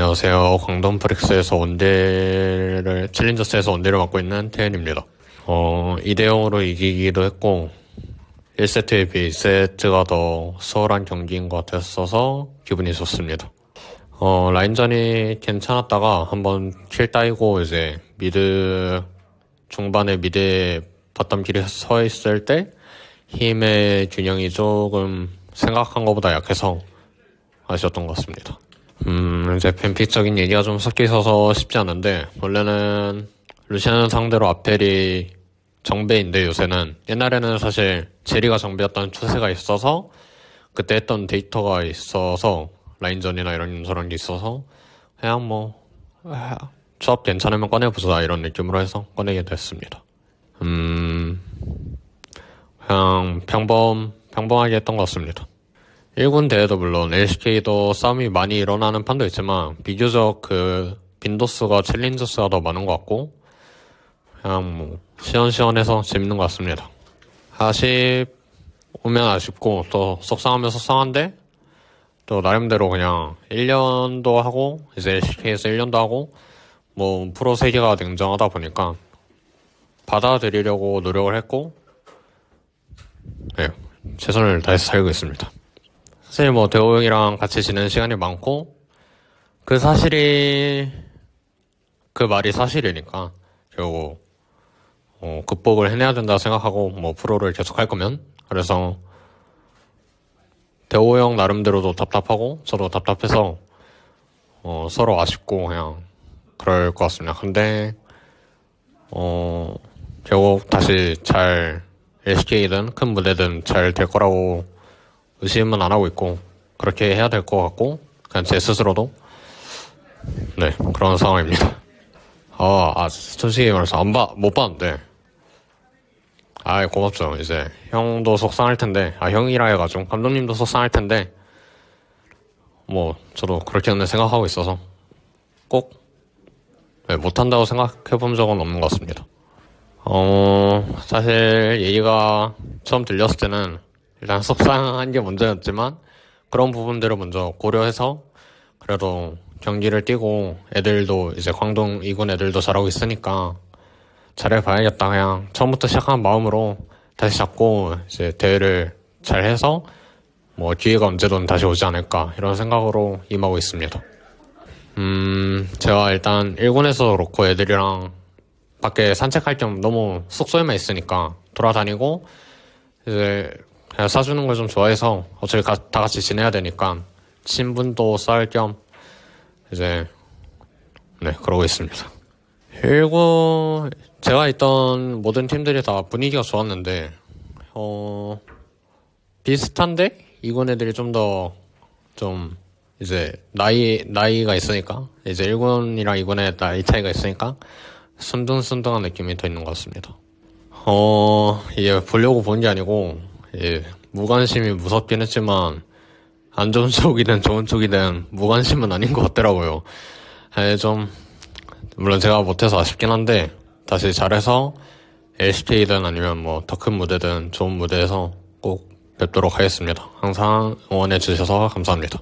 안녕하세요. 광동 프릭스에서 온대를 챌린저스에서 온대를 맡고 있는 태현입니다. 어, 2대 0으로 이기기도 했고 1세트에 비해 2세트가 더 수월한 경기인 것 같았어서 기분이 좋습니다. 어, 라인전이 괜찮았다가 한번 킬 따이고 이제 미드 중반에 미드에 바텀 길이 서 있을 때 힘의 균형이 조금 생각한 것보다 약해서 아쉬웠던 것 같습니다. 음, 이제 뱀픽적인 얘기가 좀 섞여 있어서 쉽지 않은데, 원래는 루시안을 상대로 아펠이 정배인데 요새는 옛날에는 사실 제리가 정배였던 추세가 있어서 그때 했던 데이터가 있어서 라인전이나 이런 저런 게 있어서 그냥 뭐 아, 조합 괜찮으면 꺼내보자 이런 느낌으로 해서 꺼내게 됐습니다. 음, 그냥 평범 평범하게 했던 것 같습니다. 1군 대에도 물론 LCK도 싸움이 많이 일어나는 판도 있지만 비교적 그 빈도수가 챌린저스가 더 많은 것 같고 그냥 뭐 시원시원해서 재밌는 것 같습니다. 아쉽오면 아쉽고 또 속상하면 속상한데 또 나름대로 그냥 1년도 하고 이제 LCK에서 1년도 하고 뭐 프로 세계가 냉정하다 보니까 받아들이려고 노력을 했고 네, 최선을 다해서 살고 있습니다. 사실 뭐 대호 형이랑 같이 지낸 시간이 많고 그 사실이 그 말이 사실이니까 결국 어, 극복을 해내야 된다 생각하고 뭐 프로를 계속 할 거면 그래서 대호 형 나름대로도 답답하고 서로 답답해서 어, 서로 아쉽고 그냥 그럴 것 같습니다. 근데 어 결국 다시 잘 s k 든큰 무대든 잘 될 거라고 의심은 안 하고 있고 그렇게 해야 될 것 같고 그냥 제 스스로도 네 그런 상황입니다. 아, 아 솔직히 말해서 안 봐 못 봤는데 아 고맙죠 이제 형도 속상할 텐데 아 형이라 해가지고 감독님도 속상할 텐데 뭐 저도 그렇게는 생각하고 있어서 꼭 네, 못한다고 생각해 본 적은 없는 것 같습니다. 어 사실 얘기가 처음 들렸을 때는 일단 속상한 게 문제였지만 그런 부분들을 먼저 고려해서 그래도 경기를 뛰고 애들도 이제 광동 이군 애들도 잘하고 있으니까 잘해봐야겠다 그냥 처음부터 시작한 마음으로 다시 잡고 이제 대회를 잘 해서 뭐 기회가 언제든 다시 오지 않을까 이런 생각으로 임하고 있습니다. 음 제가 일단 1군에서 그렇고 애들이랑 밖에 산책할 겸 너무 숙소에만 있으니까 돌아다니고 이제 네, 사주는 걸 좀 좋아해서 어차피 가, 다 같이 지내야 되니까 친분도 쌓을 겸 이제 네 그러고 있습니다. 그리고 제가 있던 모든 팀들이 다 분위기가 좋았는데 어 비슷한데 이군 애들이 좀 더좀 좀 이제 나이 나이가 있으니까 이제 1군이랑 2군의 나이 차이가 있으니까 순둥순둥한 느낌이 더 있는 것 같습니다. 어, 이게 보려고 본 게 아니고 예, 무관심이 무섭긴 했지만 안 좋은 쪽이든 좋은 쪽이든 무관심은 아닌 것 같더라고요. 예, 좀 물론 제가 못해서 아쉽긴 한데 다시 잘해서 LCK든 아니면 뭐 더 큰 무대든 좋은 무대에서 꼭 뵙도록 하겠습니다. 항상 응원해 주셔서 감사합니다.